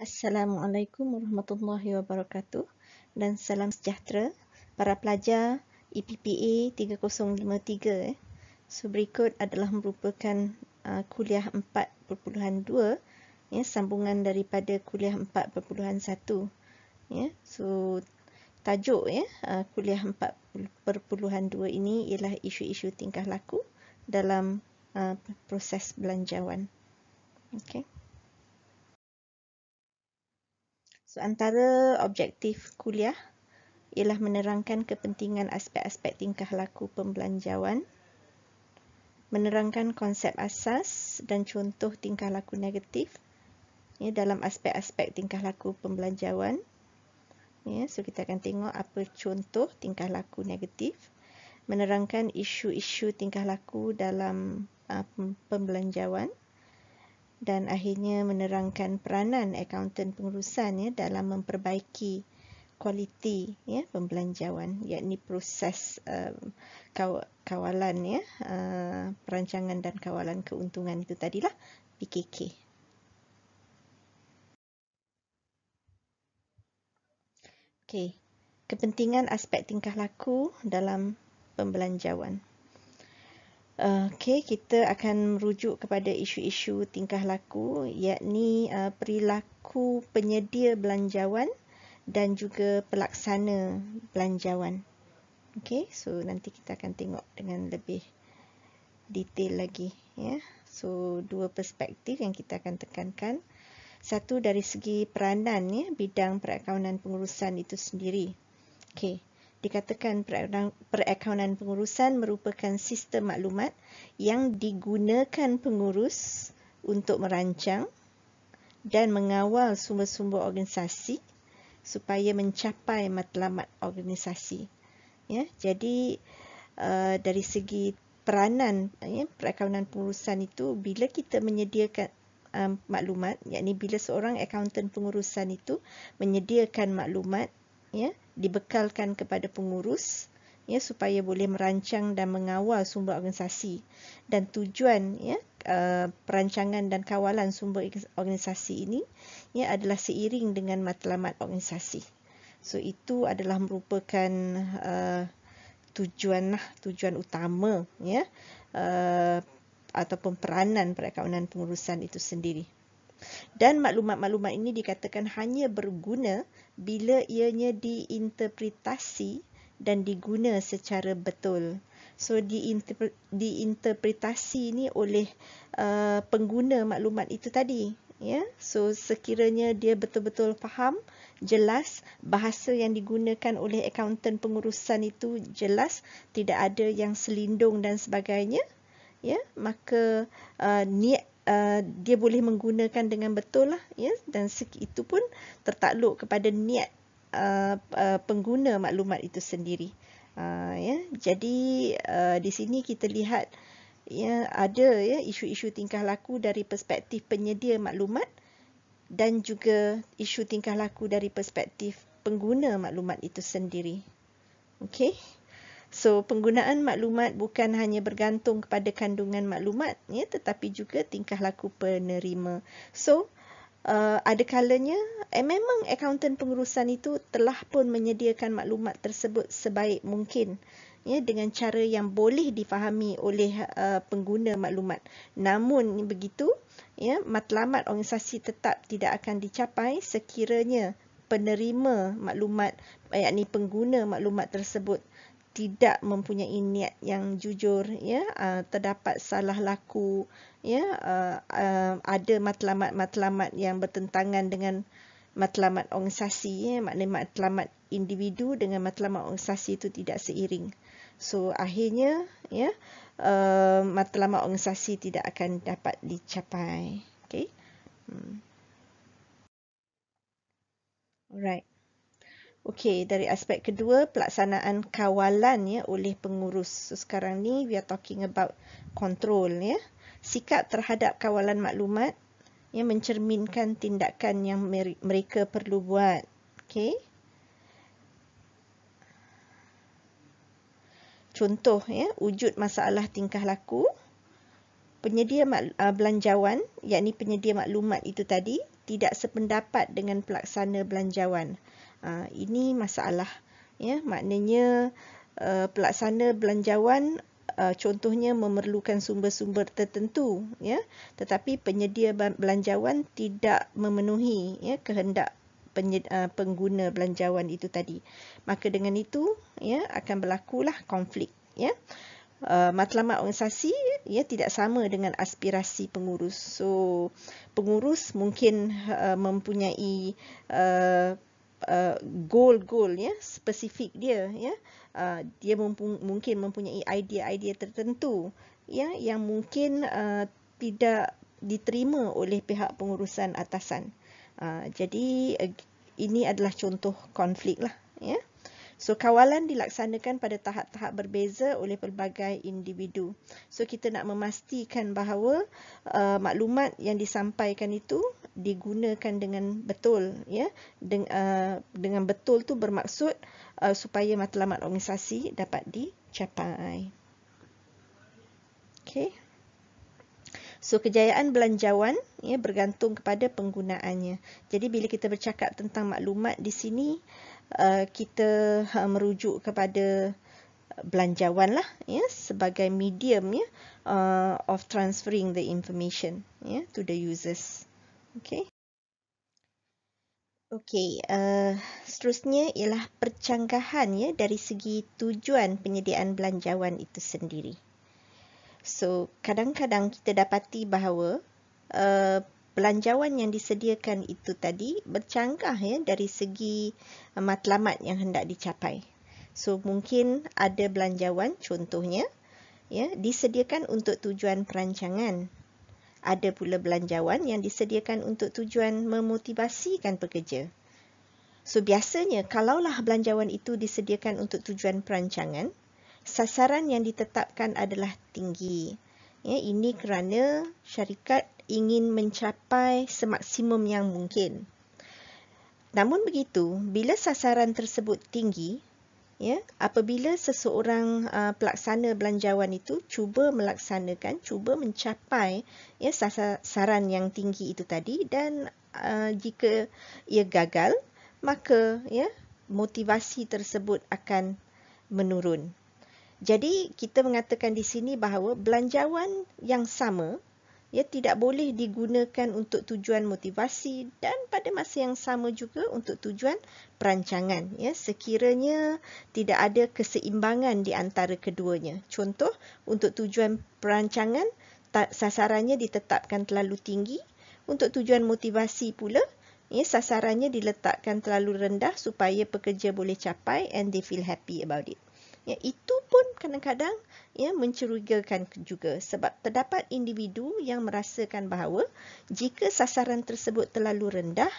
Assalamualaikum warahmatullahi wabarakatuh dan salam sejahtera para pelajar EPPA 3053. Eh. So berikut adalah merupakan uh, kuliah 4.2 ya sambungan daripada kuliah 4.1. Ya. So tajuk ya uh, kuliah 4.2 ini ialah isu-isu tingkah laku dalam uh, proses belanjawan. Okay. So, antara objektif kuliah ialah menerangkan kepentingan aspek-aspek tingkah laku pembelanjawan, menerangkan konsep asas dan contoh tingkah laku negatif ya, dalam aspek-aspek tingkah laku pembelanjawan. Ya, so, kita akan tengok apa contoh tingkah laku negatif, menerangkan isu-isu tingkah laku dalam uh, pembelanjawan, dan akhirnya menerangkan peranan akaunten pengurusan ya dalam memperbaiki kualiti ya pembelanjawan iaitu proses uh, kawalan ya uh, perancangan dan kawalan keuntungan itu tadilah PKK Okey kepentingan aspek tingkah laku dalam pembelanjawan Okay, kita akan merujuk kepada isu-isu tingkah laku yakni uh, perilaku penyedia belanjawan dan juga pelaksana belanjawan. Okay, so nanti kita akan tengok dengan lebih detail lagi. Ya. So, dua perspektif yang kita akan tekankan. Satu dari segi peranan ya, bidang perakaunan pengurusan itu sendiri. Okay dikatakan perakaunan pengurusan merupakan sistem maklumat yang digunakan pengurus untuk merancang dan mengawal sumber-sumber organisasi supaya mencapai matlamat organisasi. Ya, jadi uh, dari segi peranan ya, perakaunan pengurusan itu bila kita menyediakan um, maklumat, yakni bila seorang akaunten pengurusan itu menyediakan maklumat ya, dibekalkan kepada pengurus ya supaya boleh merancang dan mengawal sumber organisasi dan tujuan ya uh, perancangan dan kawalan sumber organisasi ini ya adalah seiring dengan matlamat organisasi. So itu adalah merupakan uh, eh, tujuan lah, tujuan utama ya uh, ataupun peranan perakaunan pengurusan itu sendiri. Dan maklumat-maklumat ini dikatakan hanya berguna bila ianya diinterpretasi dan diguna secara betul. So diinterpretasi ini oleh uh, pengguna maklumat itu tadi. Ya, so sekiranya dia betul-betul faham, jelas bahasa yang digunakan oleh accountant pengurusan itu jelas tidak ada yang selindung dan sebagainya, ya, maka uh, niat Uh, dia boleh menggunakan dengan betul lah ya yeah? dan itu pun tertakluk kepada niat uh, uh, pengguna maklumat itu sendiri uh, ya yeah? jadi uh, di sini kita lihat ya yeah, ada ya yeah, isu-isu tingkah laku dari perspektif penyedia maklumat dan juga isu tingkah laku dari perspektif pengguna maklumat itu sendiri okey So penggunaan maklumat bukan hanya bergantung kepada kandungan maklumat ya tetapi juga tingkah laku penerima. So uh, ada kalanya eh, memang accountant pengurusan itu telah pun menyediakan maklumat tersebut sebaik mungkin ya dengan cara yang boleh difahami oleh uh, pengguna maklumat. Namun begitu ya matlamat organisasi tetap tidak akan dicapai sekiranya penerima maklumat yakni pengguna maklumat tersebut tidak mempunyai niat yang jujur ya ah, terdapat salah laku ya ah, ah, ada matlamat-matlamat yang bertentangan dengan matlamat organisasi ya maknanya matlamat individu dengan matlamat organisasi itu tidak seiring so akhirnya ya matlamat organisasi tidak akan dapat dicapai okey hmm. alright Okey, dari aspek kedua, pelaksanaan kawalan ya oleh pengurus. So, sekarang ni we are talking about control ya. Sikap terhadap kawalan maklumat yang mencerminkan tindakan yang mereka perlu buat. Okey. Contoh ya, wujud masalah tingkah laku penyedia ah, belanjawan, yakni penyedia maklumat itu tadi tidak sependapat dengan pelaksana belanjawan. Ha, ini masalah ya maknanya uh, pelaksana belanjawan uh, contohnya memerlukan sumber-sumber tertentu ya tetapi penyedia belanjawan tidak memenuhi ya kehendak e, pengguna belanjawan itu tadi maka dengan itu ya akan berlakulah konflik ya Uh, matlamat organisasi ya tidak sama dengan aspirasi pengurus. So pengurus mungkin uh, mempunyai uh, uh, goal-goal ya spesifik dia ya uh, dia mempu- mungkin mempunyai idea-idea tertentu ya yang mungkin uh, tidak diterima oleh pihak pengurusan atasan uh, jadi uh, ini adalah contoh konflik lah ya yeah. So kawalan dilaksanakan pada tahap-tahap berbeza oleh pelbagai individu. So kita nak memastikan bahawa uh, maklumat yang disampaikan itu digunakan dengan betul ya Den, uh, dengan betul tu bermaksud uh, supaya matlamat organisasi dapat dicapai. Okay. So kejayaan belanjawan ya bergantung kepada penggunaannya. Jadi bila kita bercakap tentang maklumat di sini Uh, kita uh, merujuk kepada belanjawan lah ya sebagai medium ya uh, of transferring the information ya to the users okay okay uh, seterusnya ialah percanggahan ya dari segi tujuan penyediaan belanjawan itu sendiri so kadang-kadang kita dapati bahawa uh, belanjawan yang disediakan itu tadi bercanggah ya dari segi eh, matlamat yang hendak dicapai. So mungkin ada belanjawan contohnya ya disediakan untuk tujuan perancangan. Ada pula belanjawan yang disediakan untuk tujuan memotivasikan pekerja. So biasanya kalaulah belanjawan itu disediakan untuk tujuan perancangan, sasaran yang ditetapkan adalah tinggi. Ya, ini kerana syarikat ingin mencapai semaksimum yang mungkin. Namun begitu, bila sasaran tersebut tinggi, ya, apabila seseorang uh, pelaksana belanjawan itu cuba melaksanakan, cuba mencapai ya, sasaran yang tinggi itu tadi dan uh, jika ia gagal, maka ya, motivasi tersebut akan menurun. Jadi kita mengatakan di sini bahawa belanjawan yang sama ya tidak boleh digunakan untuk tujuan motivasi dan pada masa yang sama juga untuk tujuan perancangan ya sekiranya tidak ada keseimbangan di antara keduanya. Contoh untuk tujuan perancangan sasarannya ditetapkan terlalu tinggi, untuk tujuan motivasi pula ya sasarannya diletakkan terlalu rendah supaya pekerja boleh capai and they feel happy about it ya itu pun kadang-kadang ya mencurigakan juga sebab terdapat individu yang merasakan bahawa jika sasaran tersebut terlalu rendah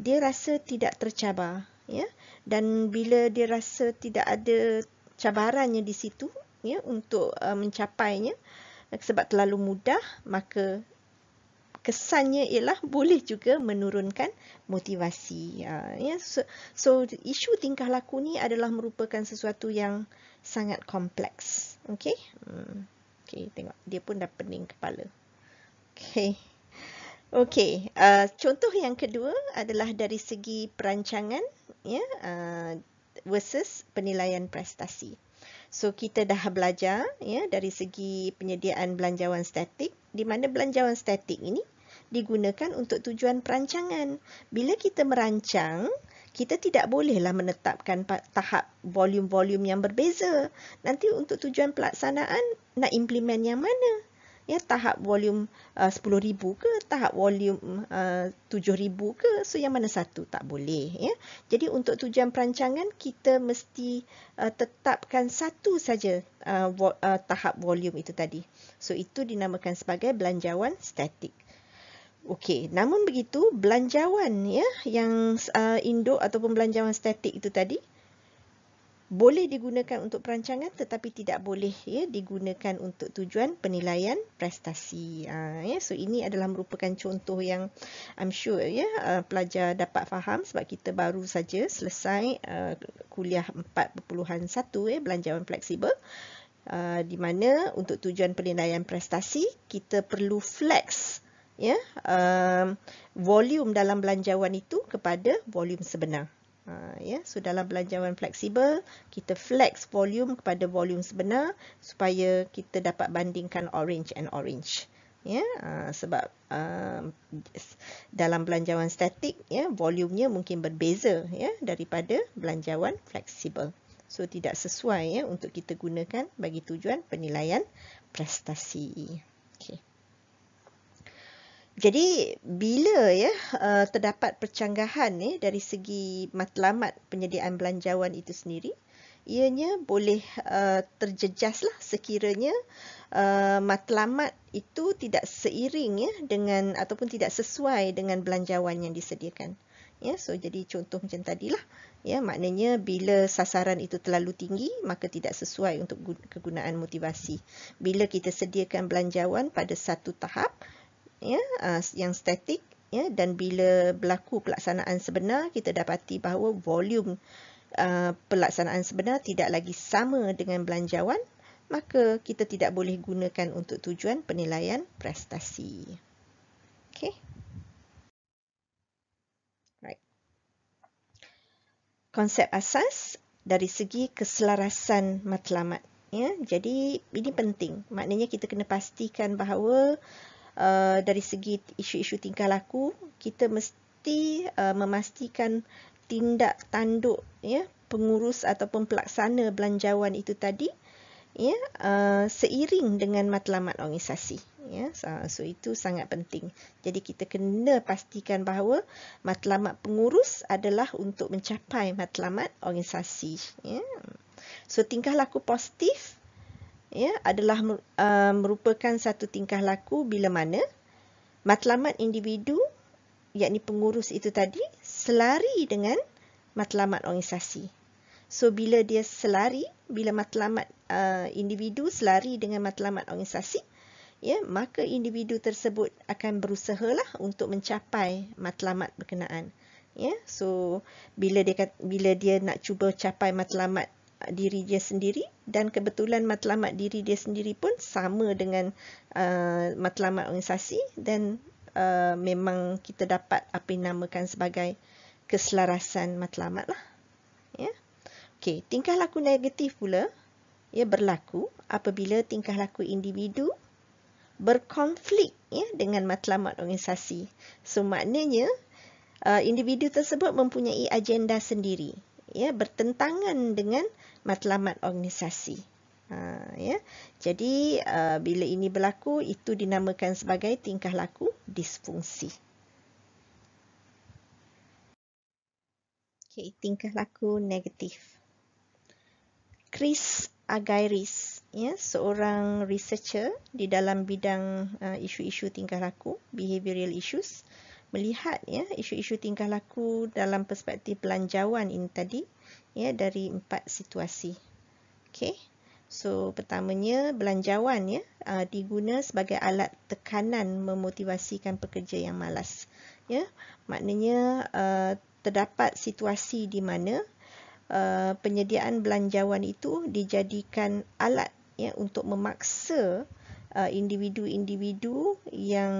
dia rasa tidak tercabar ya dan bila dia rasa tidak ada cabarannya di situ ya untuk uh, mencapainya sebab terlalu mudah maka kesannya ialah boleh juga menurunkan motivasi. Ah, ya, so, isu tingkah laku ni adalah merupakan sesuatu yang sangat kompleks. Okay? Hmm, okay, tengok. Dia pun dah pening kepala. Okay. Okay, uh, ah, contoh yang kedua adalah dari segi perancangan yeah, ya, uh, versus penilaian prestasi. So, kita dah belajar yeah, dari segi penyediaan belanjawan statik di mana belanjawan statik ini digunakan untuk tujuan perancangan. Bila kita merancang, kita tidak bolehlah menetapkan tahap volume-volume yang berbeza. Nanti untuk tujuan pelaksanaan nak implement yang mana? Ya, tahap volume uh, 10,000 ke tahap volume uh, 7,000 ke? So yang mana satu tak boleh. Ya? Jadi untuk tujuan perancangan kita mesti uh, tetapkan satu saja uh, vo, uh, tahap volume itu tadi. So itu dinamakan sebagai belanjawan statik. Okey, namun begitu belanjawan ya yang uh, induk ataupun belanjawan statik itu tadi boleh digunakan untuk perancangan tetapi tidak boleh ya digunakan untuk tujuan penilaian prestasi. Uh, ya. So ini adalah merupakan contoh yang I'm sure ya uh, pelajar dapat faham sebab kita baru saja selesai uh, kuliah 4.1 ya belanjawan fleksibel. Uh, di mana untuk tujuan penilaian prestasi kita perlu flex ya, uh, volume dalam belanjawan itu kepada volume sebenar. Uh, ya. So dalam belanjawan fleksibel, kita flex volume kepada volume sebenar supaya kita dapat bandingkan orange and orange. Ya, uh, sebab uh, dalam belanjawan statik, ya, volumenya mungkin berbeza ya, daripada belanjawan fleksibel. So tidak sesuai ya, untuk kita gunakan bagi tujuan penilaian prestasi. Okay jadi bila ya uh, terdapat percanggahan ya dari segi matlamat penyediaan belanjawan itu sendiri ianya boleh uh, terjejaslah sekiranya uh, matlamat itu tidak seiring ya dengan ataupun tidak sesuai dengan belanjawan yang disediakan ya so jadi contoh macam tadilah ya maknanya bila sasaran itu terlalu tinggi maka tidak sesuai untuk kegunaan motivasi bila kita sediakan belanjawan pada satu tahap ya ah, yang statik ya dan bila berlaku pelaksanaan sebenar kita dapati bahawa volume uh, pelaksanaan sebenar tidak lagi sama dengan belanjawan maka kita tidak boleh gunakan untuk tujuan penilaian prestasi Okay. right konsep asas dari segi keselarasan matlamat ya jadi ini penting maknanya kita kena pastikan bahawa Uh, dari segi isu-isu tingkah laku, kita mesti uh, memastikan tindak tanduk ya, pengurus ataupun pelaksana belanjawan itu tadi ya, uh, seiring dengan matlamat organisasi. Ya, so, so itu sangat penting. Jadi kita kena pastikan bahawa matlamat pengurus adalah untuk mencapai matlamat organisasi. Ya. So tingkah laku positif ya, adalah uh, merupakan satu tingkah laku bila mana matlamat individu, yakni pengurus itu tadi, selari dengan matlamat organisasi. So, bila dia selari, bila matlamat uh, individu selari dengan matlamat organisasi, ya, maka individu tersebut akan berusaha lah untuk mencapai matlamat berkenaan. Ya, so, bila dia, bila dia nak cuba capai matlamat diri dia sendiri dan kebetulan matlamat diri dia sendiri pun sama dengan uh, matlamat organisasi dan uh, memang kita dapat apa yang namakan sebagai keselarasan matlamat lah. Ya? Okay, tingkah laku negatif pula ya, berlaku apabila tingkah laku individu berkonflik ya, dengan matlamat organisasi. So, maknanya uh, individu tersebut mempunyai agenda sendiri ya bertentangan dengan matlamat organisasi. Ha, ya. Jadi, uh, bila ini berlaku, itu dinamakan sebagai tingkah laku disfungsi. Okay, tingkah laku negatif. Chris Agairis, ya, seorang researcher di dalam bidang uh, isu-isu uh, tingkah laku, behavioral issues, melihat ya isu-isu tingkah laku dalam perspektif pelanjauan ini tadi, ya dari empat situasi. Okey. So pertamanya belanjawan ya uh, diguna sebagai alat tekanan memotivasikan pekerja yang malas. Ya. Maknanya uh, terdapat situasi di mana uh, penyediaan belanjawan itu dijadikan alat ya untuk memaksa individu-individu uh, yang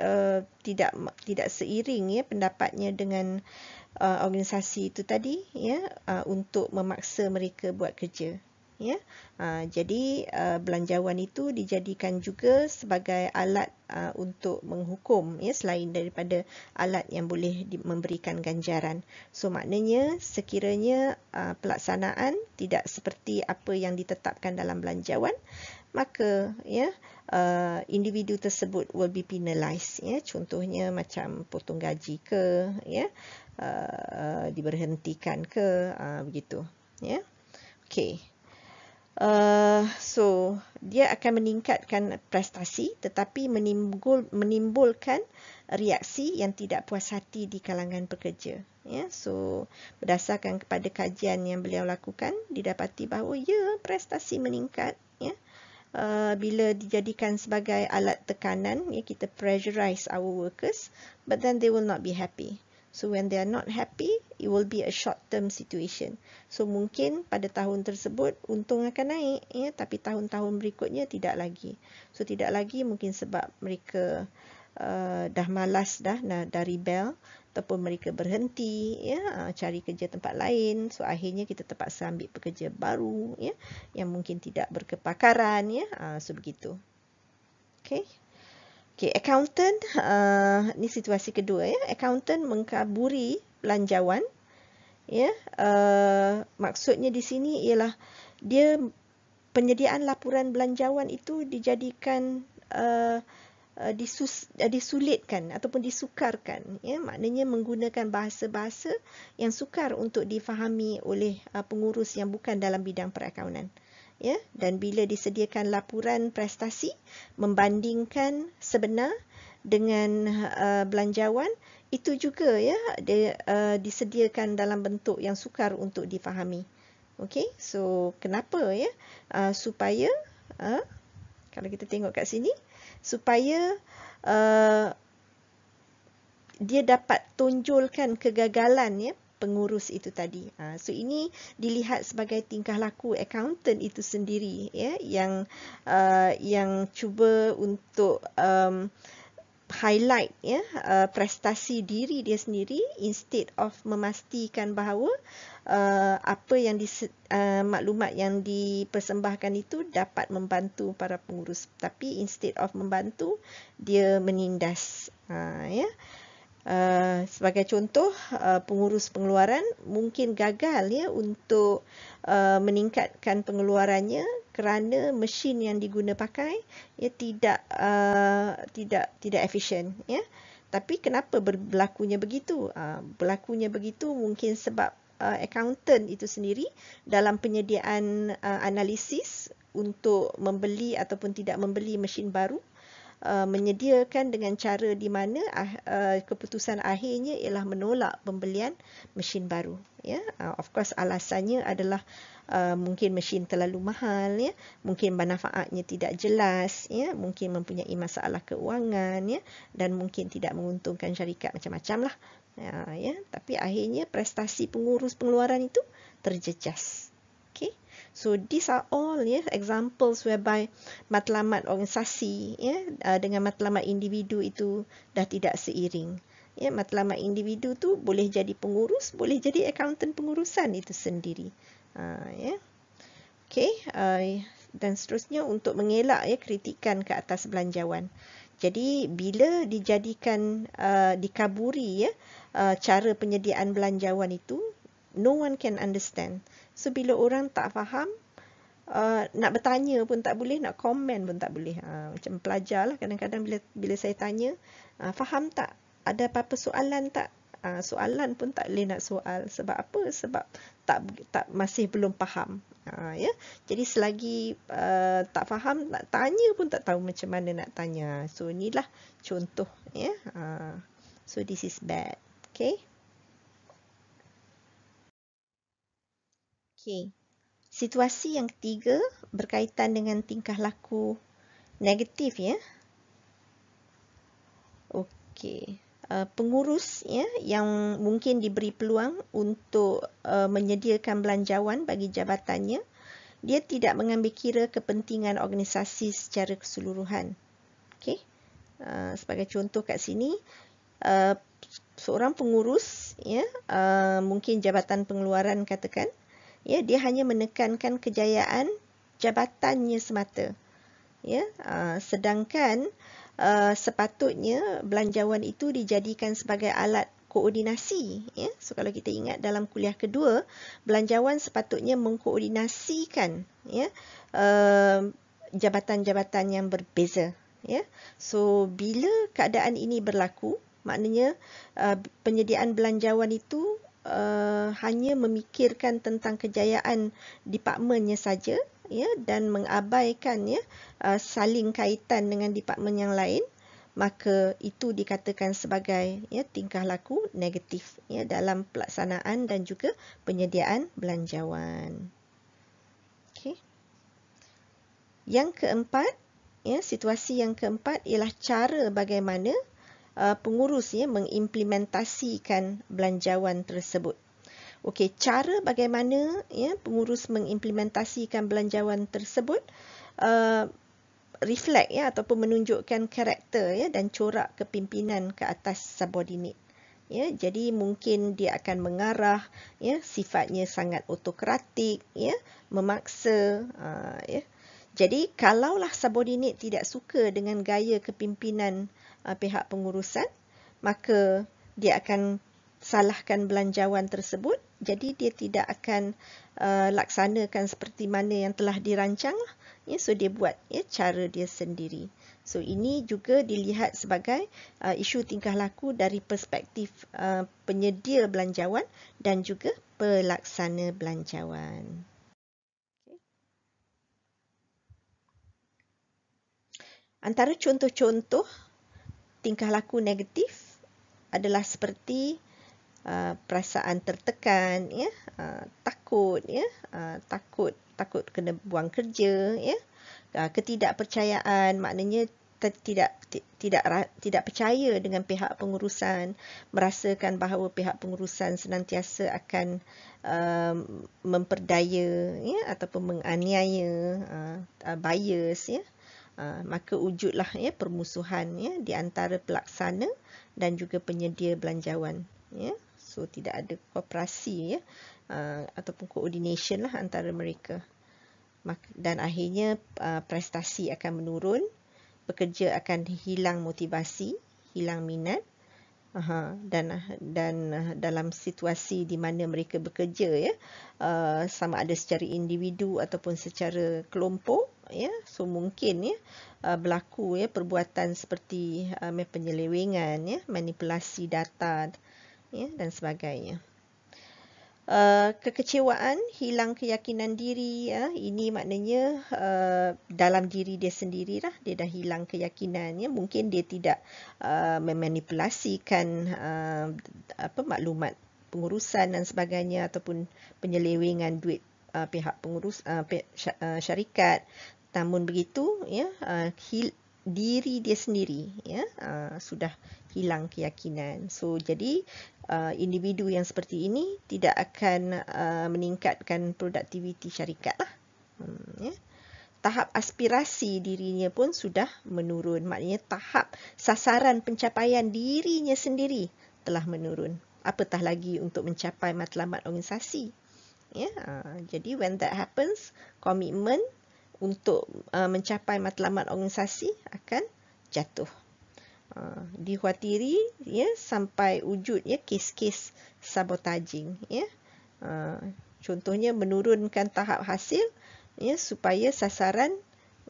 uh, tidak tidak seiring ya pendapatnya dengan uh, uh, organisasi itu tadi ya yeah, uh, untuk memaksa mereka buat kerja ya yeah. uh, jadi uh, belanjawan itu dijadikan juga sebagai alat uh, untuk menghukum ya yeah, selain daripada alat yang boleh di- memberikan ganjaran so maknanya sekiranya uh, pelaksanaan tidak seperti apa yang ditetapkan dalam belanjawan maka ya yeah, uh, individu tersebut will be penalized ya contohnya macam potong gaji ke ya yeah uh, diberhentikan ke uh, begitu ya yeah? okey uh, so dia akan meningkatkan prestasi tetapi menimbul menimbulkan reaksi yang tidak puas hati di kalangan pekerja ya yeah? so berdasarkan kepada kajian yang beliau lakukan didapati bahawa ya prestasi meningkat ya yeah? Uh, bila dijadikan sebagai alat tekanan, ya, kita pressurize our workers, but then they will not be happy. So when they are not happy, it will be a short term situation. So mungkin pada tahun tersebut untung akan naik ya, tapi tahun-tahun berikutnya tidak lagi. So tidak lagi mungkin sebab mereka uh, dah malas dah nah dari bel, ataupun mereka berhenti ya uh, cari kerja tempat lain so akhirnya kita terpaksa ambil pekerja baru ya yang mungkin tidak berkepakaran ya uh, so begitu okey Okey, accountant, uh, ni situasi kedua ya. Accountant mengkaburi belanjawan. Ya, uh, maksudnya di sini ialah dia penyediaan laporan belanjawan itu dijadikan uh, uh, uh, disulitkan ataupun disukarkan. Ya, maknanya menggunakan bahasa-bahasa yang sukar untuk difahami oleh uh, pengurus yang bukan dalam bidang perakaunan ya dan bila disediakan laporan prestasi membandingkan sebenar dengan uh, belanjawan itu juga ya dia uh, disediakan dalam bentuk yang sukar untuk difahami okey so kenapa ya uh, supaya uh, kalau kita tengok kat sini supaya uh, dia dapat tonjolkan kegagalan ya pengurus itu tadi. Ha, so ini dilihat sebagai tingkah laku accountant itu sendiri ya yang uh, yang cuba untuk um, highlight ya uh, prestasi diri dia sendiri instead of memastikan bahawa Uh, apa yang di, uh, maklumat yang dipersembahkan itu dapat membantu para pengurus tapi instead of membantu dia menindas uh, ya yeah. Eh, sebagai contoh, uh, pengurus pengeluaran mungkin gagal ya untuk uh, meningkatkan pengeluarannya kerana mesin yang diguna pakai ya tidak uh, tidak tidak efisien ya. Tapi kenapa berlakunya begitu? Uh, berlakunya begitu mungkin sebab uh, accountant itu sendiri dalam penyediaan uh, analisis untuk membeli ataupun tidak membeli mesin baru Uh, menyediakan dengan cara di mana ah, uh, keputusan akhirnya ialah menolak pembelian mesin baru ya yeah. uh, of course alasannya adalah Uh, mungkin mesin terlalu mahal ya mungkin manfaatnya tidak jelas ya mungkin mempunyai masalah keuangan ya dan mungkin tidak menguntungkan syarikat macam-macam lah ya, ya. tapi akhirnya prestasi pengurus pengeluaran itu terjejas So these are all yeah, examples whereby matlamat organisasi yeah, uh, dengan matlamat individu itu dah tidak seiring. Ya, matlamat individu tu boleh jadi pengurus, boleh jadi accountant pengurusan itu sendiri. Uh, ya. Okay, uh, dan seterusnya untuk mengelak ya, kritikan ke atas belanjawan. Jadi, bila dijadikan, uh, dikaburi ya, uh, cara penyediaan belanjawan itu, no one can understand. So bila orang tak faham, uh, nak bertanya pun tak boleh, nak komen pun tak boleh. Ha, macam pelajar lah kadang-kadang bila, bila saya tanya, uh, faham tak? Ada apa-apa soalan tak? Uh, soalan pun tak boleh nak soal. Sebab apa? Sebab tak, tak masih belum faham. Ha, ya? Jadi selagi uh, tak faham, nak tanya pun tak tahu macam mana nak tanya. So inilah contoh. Ya? Uh, so this is bad. Okay. Okey. Situasi yang ketiga berkaitan dengan tingkah laku negatif ya. Okey. Uh, pengurus ya yang mungkin diberi peluang untuk uh, menyediakan belanjawan bagi jabatannya, dia tidak mengambil kira kepentingan organisasi secara keseluruhan. Okey. Uh, sebagai contoh kat sini uh, seorang pengurus ya uh, mungkin jabatan pengeluaran katakan ya dia hanya menekankan kejayaan jabatannya semata ya ah, sedangkan ah, sepatutnya belanjawan itu dijadikan sebagai alat koordinasi ya so kalau kita ingat dalam kuliah kedua belanjawan sepatutnya mengkoordinasikan ya ah, jabatan-jabatan yang berbeza ya so bila keadaan ini berlaku maknanya penyediaan belanjawan itu Uh, hanya memikirkan tentang kejayaan departmentnya saja ya dan mengabaikan ya uh, saling kaitan dengan departmen yang lain maka itu dikatakan sebagai ya tingkah laku negatif ya dalam pelaksanaan dan juga penyediaan belanjawan. Yang keempat, ya situasi yang keempat ialah cara bagaimana Uh, pengurus ya mengimplementasikan belanjawan tersebut. Okey, cara bagaimana ya pengurus mengimplementasikan belanjawan tersebut uh, reflect ya ataupun menunjukkan karakter ya dan corak kepimpinan ke atas subordinate. Ya, jadi mungkin dia akan mengarah ya sifatnya sangat autokratik ya memaksa uh, ya jadi kalaulah subordinate tidak suka dengan gaya kepimpinan uh, pihak pengurusan, maka dia akan salahkan belanjawan tersebut. Jadi dia tidak akan uh, laksanakan seperti mana yang telah dirancang. Lah. Ya, yeah, so dia buat yeah, cara dia sendiri. So ini juga dilihat sebagai uh, isu tingkah laku dari perspektif uh, penyedia belanjawan dan juga pelaksana belanjawan. Antara contoh-contoh tingkah laku negatif adalah seperti uh, perasaan tertekan, ya, uh, takut, ya, uh, takut, takut kena buang kerja, ya, uh, ketidakpercayaan, maknanya tidak tidak tidak percaya dengan pihak pengurusan merasakan bahawa pihak pengurusan senantiasa akan um, memperdaya ya ataupun menganiaya uh, uh bias ya uh, Ah, maka wujudlah ya permusuhan ya di antara pelaksana dan juga penyedia belanjawan ya so tidak ada kooperasi ya uh, ataupun coordination lah antara mereka dan akhirnya uh, prestasi akan menurun pekerja akan hilang motivasi hilang minat Aha, dan dan dalam situasi di mana mereka bekerja ya uh, sama ada secara individu ataupun secara kelompok ya so mungkin ya uh, berlaku ya perbuatan seperti uh, penyelewengan ya manipulasi data ya dan sebagainya uh, kekecewaan, hilang keyakinan diri. Ya. Ini maknanya uh, dalam diri dia sendiri lah, Dia dah hilang keyakinan. Ya. Mungkin dia tidak uh, memanipulasikan uh, apa, maklumat pengurusan dan sebagainya ataupun penyelewengan duit uh, pihak pengurus uh, pihak syarikat. Namun begitu, ya, uh, hil- diri dia sendiri ya uh, sudah hilang keyakinan. So jadi Uh, individu yang seperti ini tidak akan uh, meningkatkan produktiviti syarikat. Lah. Hmm, ya. Tahap aspirasi dirinya pun sudah menurun. Maknanya tahap sasaran pencapaian dirinya sendiri telah menurun. Apatah lagi untuk mencapai matlamat organisasi. Ya, uh, jadi when that happens, komitmen untuk uh, mencapai matlamat organisasi akan jatuh. Ah, dikhawatiri ya sampai wujud ya kes-kes sabotaging ya uh, contohnya menurunkan tahap hasil ya supaya sasaran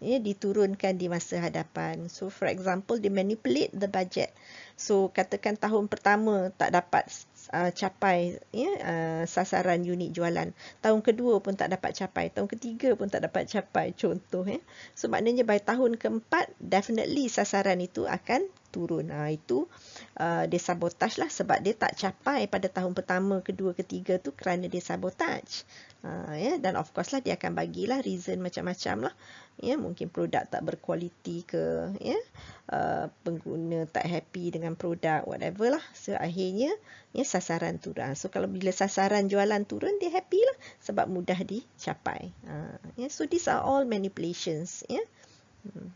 ya diturunkan di masa hadapan so for example they manipulate the budget so katakan tahun pertama tak dapat uh, capai ya uh, sasaran unit jualan tahun kedua pun tak dapat capai tahun ketiga pun tak dapat capai contoh ya so maknanya by tahun keempat definitely sasaran itu akan turun. Ha, itu uh, ah, dia sabotaj lah sebab dia tak capai pada tahun pertama, kedua, ketiga tu kerana dia sabotaj. Ha, ah, ya, dan of course lah dia akan bagilah reason macam-macam lah. Ya, mungkin produk tak berkualiti ke, ya, uh, pengguna tak happy dengan produk, whatever lah. So, akhirnya ya, sasaran turun. So, kalau bila sasaran jualan turun, dia happy lah sebab mudah dicapai. Ha, ya, so, these are all manipulations. Ya. Hmm.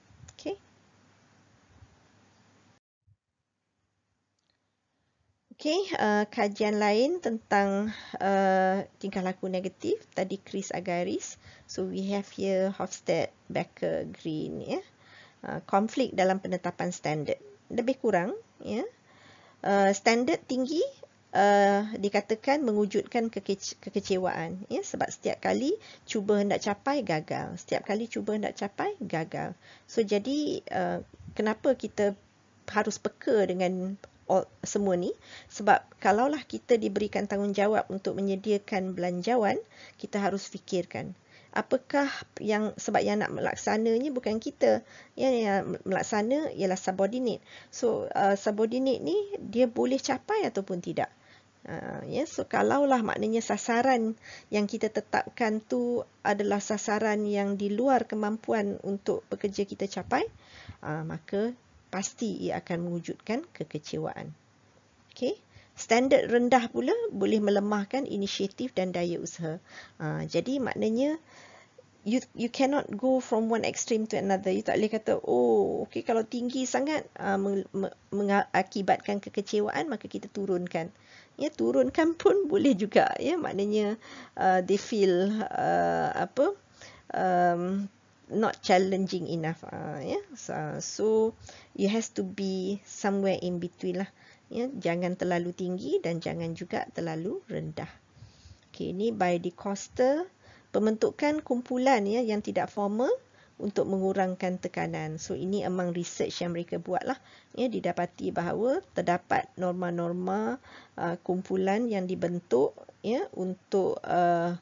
Okay, uh, eh, kajian lain tentang uh, tingkah laku negatif. Tadi Chris Agaris. So, we have here Hofstede, Becker, Green. Yeah. Ya. Uh, konflik dalam penetapan standard. Lebih kurang. Yeah. Ya. Uh, standard tinggi uh, dikatakan mengujudkan keke kekecewaan. Yeah. Sebab setiap kali cuba hendak capai, gagal. Setiap kali cuba hendak capai, gagal. So, jadi uh, kenapa kita harus peka dengan all, semua ni sebab kalaulah kita diberikan tanggungjawab untuk menyediakan belanjawan kita harus fikirkan apakah yang sebab yang nak melaksananya bukan kita yang, yang melaksana ialah subordinate so uh, subordinate ni dia boleh capai ataupun tidak uh, ya yeah. so kalaulah maknanya sasaran yang kita tetapkan tu adalah sasaran yang di luar kemampuan untuk pekerja kita capai uh, maka pasti ia akan mewujudkan kekecewaan. Okey. Standard rendah pula boleh melemahkan inisiatif dan daya usaha. Uh, jadi maknanya you you cannot go from one extreme to another. You tak boleh kata oh okey kalau tinggi sangat uh, mengakibatkan kekecewaan maka kita turunkan. Ya turunkan pun boleh juga ya maknanya uh, they feel uh, apa um, not challenging enough. Uh, ah, yeah? so, so, it has to be somewhere in between lah. Yeah? Jangan terlalu tinggi dan jangan juga terlalu rendah. Okay, ini by the coster, pembentukan kumpulan ya yang tidak formal untuk mengurangkan tekanan. So, ini among research yang mereka buat lah. Ya, didapati bahawa terdapat norma-norma uh, kumpulan yang dibentuk ya untuk uh,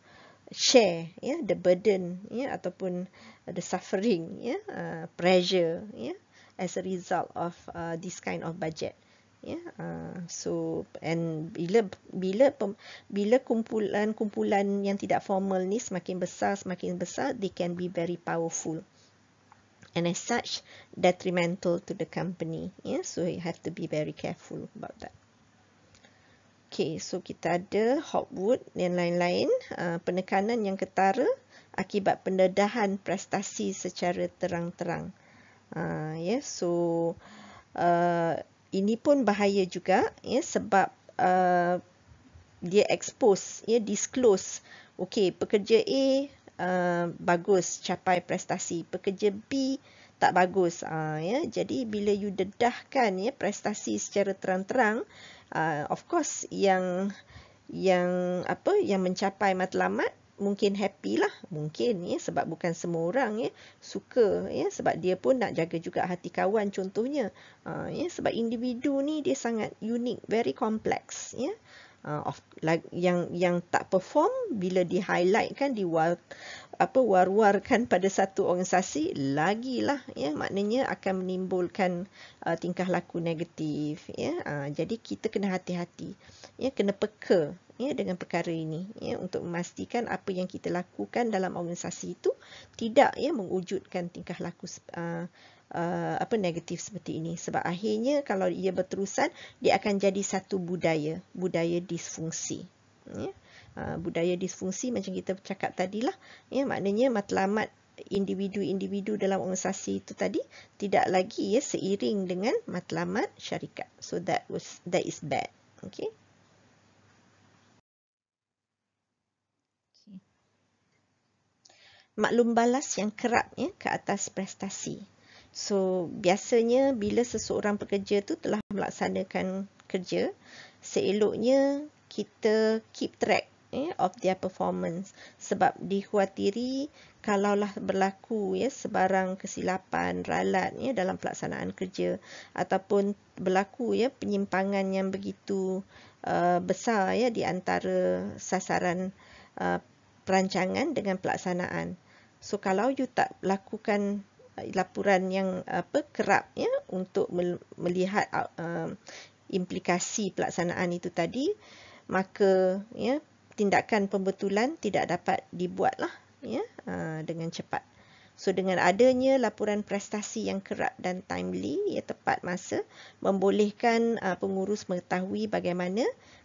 share ya yeah, the burden ya yeah, ataupun the suffering ya yeah, uh, pressure ya yeah, as a result of uh, this kind of budget ya yeah, uh, so and bila bila bila kumpulan-kumpulan yang tidak formal ni semakin besar semakin besar they can be very powerful and as such detrimental to the company ya yeah, so you have to be very careful about that Okey, so kita ada hot dan lain-lain. Ah, penekanan yang ketara akibat pendedahan prestasi secara terang-terang. Uh, ah, yeah, so, uh, ini pun bahaya juga yeah, sebab uh, dia expose, yeah, disclose. Okey, pekerja A uh, bagus, capai prestasi. Pekerja B uh, tak bagus. Ha, ya. Jadi bila you dedahkan ya prestasi secara terang-terang, uh, of course yang yang apa yang mencapai matlamat mungkin happy lah mungkin ya sebab bukan semua orang ya suka ya sebab dia pun nak jaga juga hati kawan contohnya uh, ya sebab individu ni dia sangat unik very complex ya uh, of, like, yang yang tak perform bila di highlight kan di apa war-warkan pada satu organisasi lagi lah ya maknanya akan menimbulkan uh, tingkah laku negatif ya uh, jadi kita kena hati-hati ya kena peka ya dengan perkara ini ya untuk memastikan apa yang kita lakukan dalam organisasi itu tidak ya mewujudkan tingkah laku uh, uh, apa negatif seperti ini sebab akhirnya kalau ia berterusan dia akan jadi satu budaya budaya disfungsi ya? uh, budaya disfungsi macam kita cakap tadilah ya maknanya matlamat individu-individu dalam organisasi itu tadi tidak lagi ya seiring dengan matlamat syarikat so that was that is bad okay maklum balas yang kerap ya ke atas prestasi So, biasanya bila seseorang pekerja tu telah melaksanakan kerja, seeloknya kita keep track eh, of their performance sebab dikhawatiri kalaulah berlaku ya sebarang kesilapan ralat ya dalam pelaksanaan kerja ataupun berlaku ya penyimpangan yang begitu uh, besar ya di antara sasaran uh, perancangan dengan pelaksanaan. So kalau you tak lakukan Uh, laporan yang apa kerap ya untuk melihat uh, um, implikasi pelaksanaan itu tadi maka ya tindakan pembetulan tidak dapat dibuatlah ya uh, dengan cepat so dengan adanya laporan prestasi yang kerap dan timely ya tepat masa membolehkan uh, pengurus mengetahui bagaimana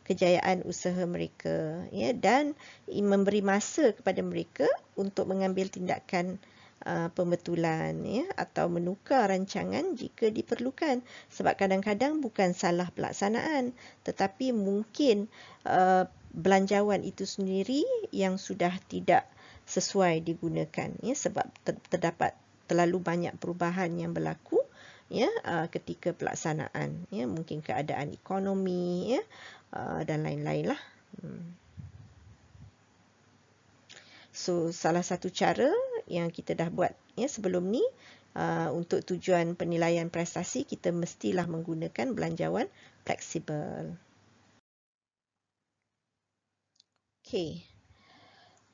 kejayaan usaha mereka ya dan memberi masa kepada mereka untuk mengambil tindakan Uh, pembetulan ya, atau menukar rancangan jika diperlukan. Sebab kadang-kadang bukan salah pelaksanaan tetapi mungkin uh, belanjawan itu sendiri yang sudah tidak sesuai digunakan ya, sebab ter terdapat terlalu banyak perubahan yang berlaku ya, uh, ketika pelaksanaan. Ya, mungkin keadaan ekonomi ya, uh, dan lain-lain lah. Hmm. So, salah satu cara yang kita dah buat ya sebelum ni uh, untuk tujuan penilaian prestasi kita mestilah menggunakan belanjawan fleksibel. Okay,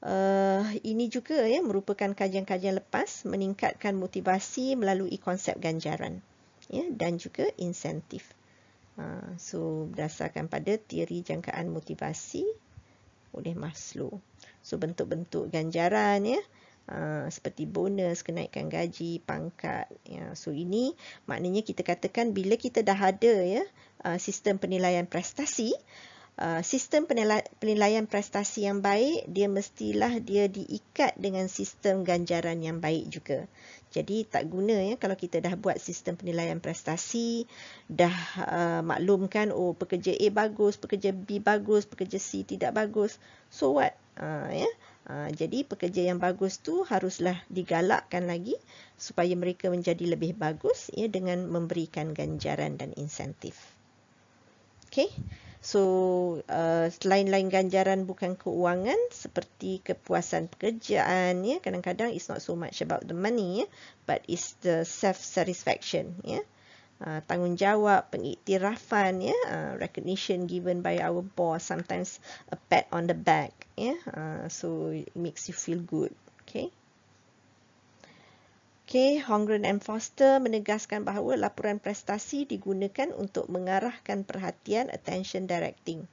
Uh, ini juga ya merupakan kajian-kajian lepas meningkatkan motivasi melalui konsep ganjaran ya dan juga insentif. Uh, so berdasarkan pada teori jangkaan motivasi oleh Maslow. So bentuk-bentuk ganjaran ya. Ah, seperti bonus, kenaikan gaji, pangkat. Ya. So ini maknanya kita katakan bila kita dah ada ya uh, sistem penilaian prestasi, uh, sistem penila- penilaian prestasi yang baik dia mestilah dia diikat dengan sistem ganjaran yang baik juga. Jadi tak guna ya kalau kita dah buat sistem penilaian prestasi, dah uh, maklumkan oh pekerja A bagus, pekerja B bagus, pekerja C tidak bagus. So what? Uh, ya. Ah, jadi pekerja yang bagus tu haruslah digalakkan lagi supaya mereka menjadi lebih bagus ya dengan memberikan ganjaran dan insentif. Okay? So uh, selain-lain ganjaran bukan keuangan seperti kepuasan pekerjaan ya kadang-kadang it's not so much about the money ya, but it's the self satisfaction ya. Uh, tanggungjawab, pengiktirafan, ya, uh, recognition given by our boss, sometimes a pat on the back, yeah, uh, so it makes you feel good, okay? Okay, Hongren and Foster menegaskan bahawa laporan prestasi digunakan untuk mengarahkan perhatian attention directing.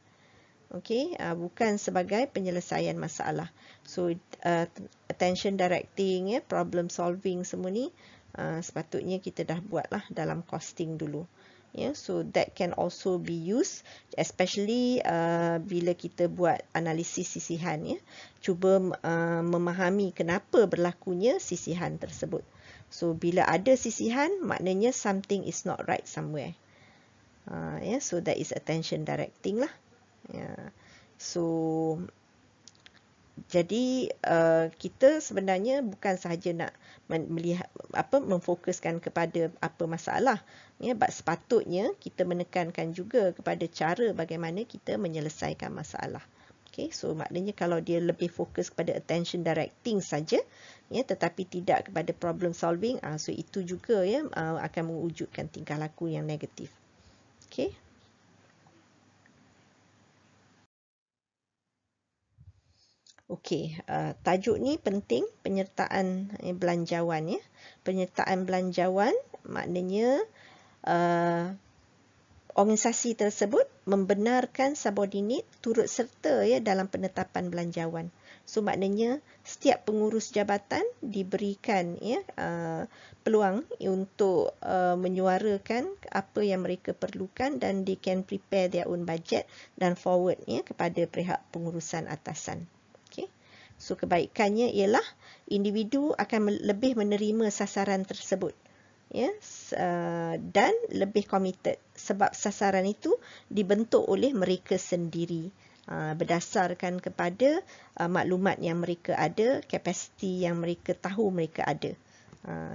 Okay, uh, bukan sebagai penyelesaian masalah. So, uh, attention directing, ya, problem solving semua ni, Uh, sepatutnya kita dah buat lah dalam costing dulu. Yeah, so that can also be used especially uh, bila kita buat analisis sisihan ya. cuba uh, memahami kenapa berlakunya sisihan tersebut so bila ada sisihan maknanya something is not right somewhere uh, yeah, so that is attention directing lah yeah. so jadi uh, kita sebenarnya bukan sahaja nak melihat apa memfokuskan kepada apa masalah ya yeah, sepatutnya kita menekankan juga kepada cara bagaimana kita menyelesaikan masalah Okay, so maknanya kalau dia lebih fokus kepada attention directing saja ya tetapi tidak kepada problem solving uh, so itu juga ya uh, akan mewujudkan tingkah laku yang negatif okey Okey, uh, tajuk ni penting, penyertaan eh, belanjawan ya. Penyertaan belanjawan maknanya uh, organisasi tersebut membenarkan subordinate turut serta ya dalam penetapan belanjawan. So maknanya setiap pengurus jabatan diberikan ya uh, peluang untuk uh, menyuarakan apa yang mereka perlukan dan they can prepare their own budget dan forward ya kepada pihak pengurusan atasan. So kebaikannya ialah individu akan lebih menerima sasaran tersebut. Ya, uh, dan lebih komited sebab sasaran itu dibentuk oleh mereka sendiri uh, berdasarkan kepada uh, maklumat yang mereka ada, kapasiti yang mereka tahu mereka ada.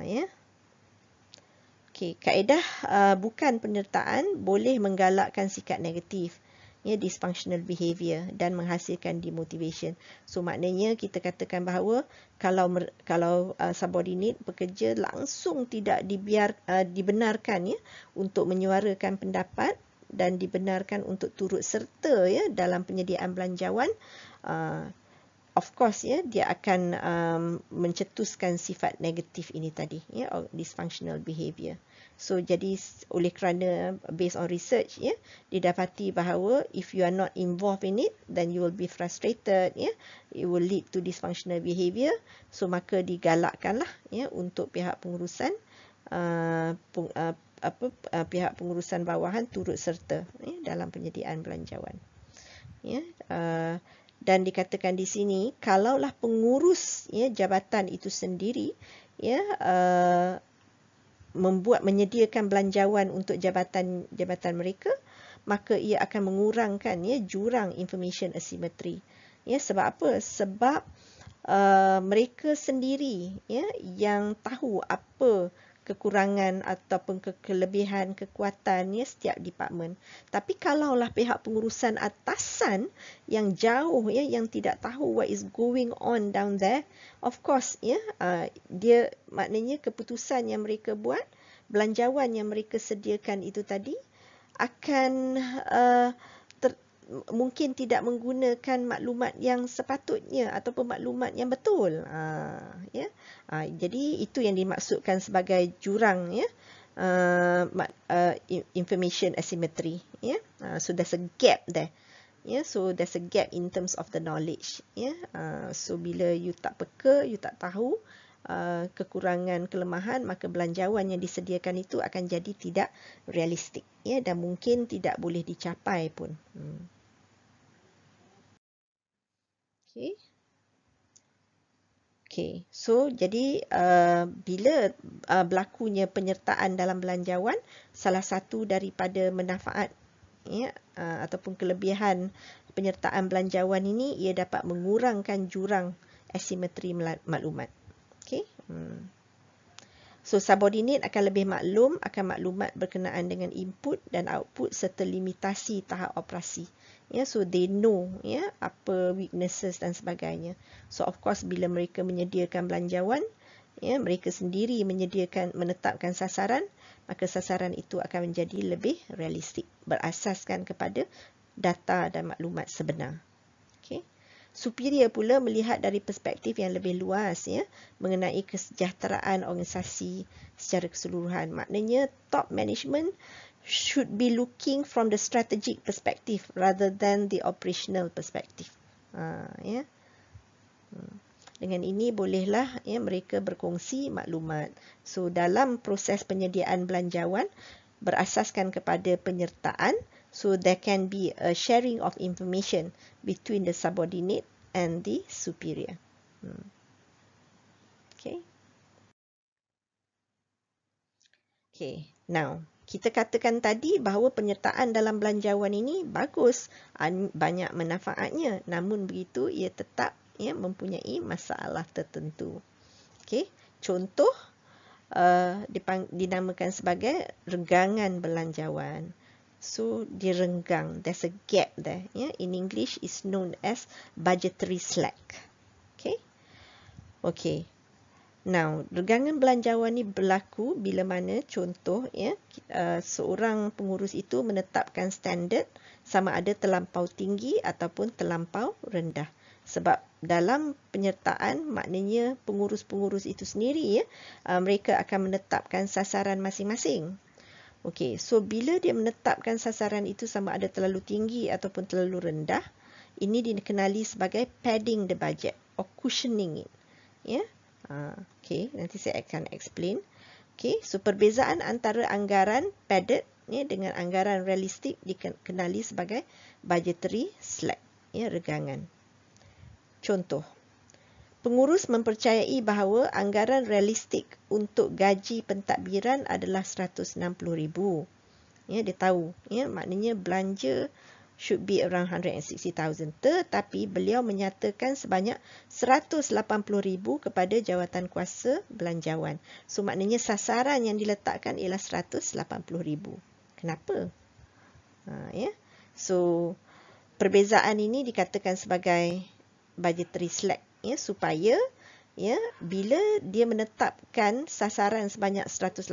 Ya. Okay, kaedah bukan penyertaan boleh menggalakkan sikap negatif ya dysfunctional behavior dan menghasilkan demotivation. So maknanya kita katakan bahawa kalau kalau uh, subordinate pekerja langsung tidak dibiar uh, dibenarkan ya untuk menyuarakan pendapat dan dibenarkan untuk turut serta ya dalam penyediaan belanjawan uh, of course ya dia akan um, mencetuskan sifat negatif ini tadi ya dysfunctional behavior. So jadi oleh kerana based on research ya, yeah, didapati bahawa if you are not involved in it then you will be frustrated ya. Yeah, it will lead to dysfunctional behaviour. So maka digalakkanlah ya yeah, untuk pihak pengurusan uh, peng, uh, apa uh, pihak pengurusan bawahan turut serta yeah, dalam penyediaan belanjawan. Ya. Yeah, uh, dan dikatakan di sini kalaulah pengurus ya jabatan itu sendiri ya uh, membuat menyediakan belanjawan untuk jabatan jabatan mereka maka ia akan mengurangkan ya jurang information asymmetry ya sebab apa sebab uh, mereka sendiri ya yang tahu apa kekurangan ataupun kelebihan kekuatan ya setiap department. Tapi kalaulah pihak pengurusan atasan yang jauh ya yang tidak tahu what is going on down there, of course ya uh, dia maknanya keputusan yang mereka buat, belanjawan yang mereka sediakan itu tadi akan uh, mungkin tidak menggunakan maklumat yang sepatutnya ataupun maklumat yang betul. Ha, ya. ha, jadi itu yang dimaksudkan sebagai jurang ya. uh, information asymmetry. Ya. Uh, so there's a gap there. Yeah, so there's a gap in terms of the knowledge. Yeah. Ya. Uh, so bila you tak peka, you tak tahu uh, kekurangan, kelemahan, maka belanjawan yang disediakan itu akan jadi tidak realistik yeah, dan mungkin tidak boleh dicapai pun. Hmm. Okay. Okay. So, jadi uh, bila uh, berlakunya penyertaan dalam belanjawan, salah satu daripada manfaat ya, uh, ataupun kelebihan penyertaan belanjawan ini, ia dapat mengurangkan jurang asimetri maklumat. Okay. Hmm. So, subordinate akan lebih maklum akan maklumat berkenaan dengan input dan output serta limitasi tahap operasi. Yeah, so they know yeah, apa weaknesses dan sebagainya. So of course bila mereka menyediakan belanjawan, yeah, mereka sendiri menyediakan menetapkan sasaran, maka sasaran itu akan menjadi lebih realistik berasaskan kepada data dan maklumat sebenar. Okay. Superior pula melihat dari perspektif yang lebih luas ya, mengenai kesejahteraan organisasi secara keseluruhan. Maknanya top management should be looking from the strategic perspective rather than the operational perspective. Ha, ya. Hmm. Dengan ini bolehlah ya, mereka berkongsi maklumat. So dalam proses penyediaan belanjawan berasaskan kepada penyertaan, so there can be a sharing of information between the subordinate and the superior. Hmm. Okay. Okay, now kita katakan tadi bahawa penyertaan dalam belanjawan ini bagus, banyak manfaatnya. Namun begitu, ia tetap ya, mempunyai masalah tertentu. Okay. Contoh, uh, dipang, dinamakan sebagai regangan belanjawan. So, direnggang. There's a gap there. Yeah? In English, is known as budgetary slack. Okay? Okay. Now, regangan belanjawan ni berlaku bila mana contoh ya, uh, seorang pengurus itu menetapkan standard sama ada terlampau tinggi ataupun terlampau rendah. Sebab dalam penyertaan maknanya pengurus-pengurus itu sendiri ya, uh, mereka akan menetapkan sasaran masing-masing. Okey, so bila dia menetapkan sasaran itu sama ada terlalu tinggi ataupun terlalu rendah, ini dikenali sebagai padding the budget or cushioning it. Ya. Yeah? Ah, okay, nanti saya akan explain. Okay, so perbezaan antara anggaran padded ya, dengan anggaran realistik dikenali sebagai budgetary slack, ya, regangan. Contoh, pengurus mempercayai bahawa anggaran realistik untuk gaji pentadbiran adalah RM160,000. Ya, dia tahu, ya, maknanya belanja should be around 160,000 tetapi beliau menyatakan sebanyak 180,000 kepada jawatan kuasa belanjawan. So maknanya sasaran yang diletakkan ialah 180,000. Kenapa? Ha, yeah. So perbezaan ini dikatakan sebagai budgetary slack ya yeah, supaya ya yeah, bila dia menetapkan sasaran sebanyak 180,000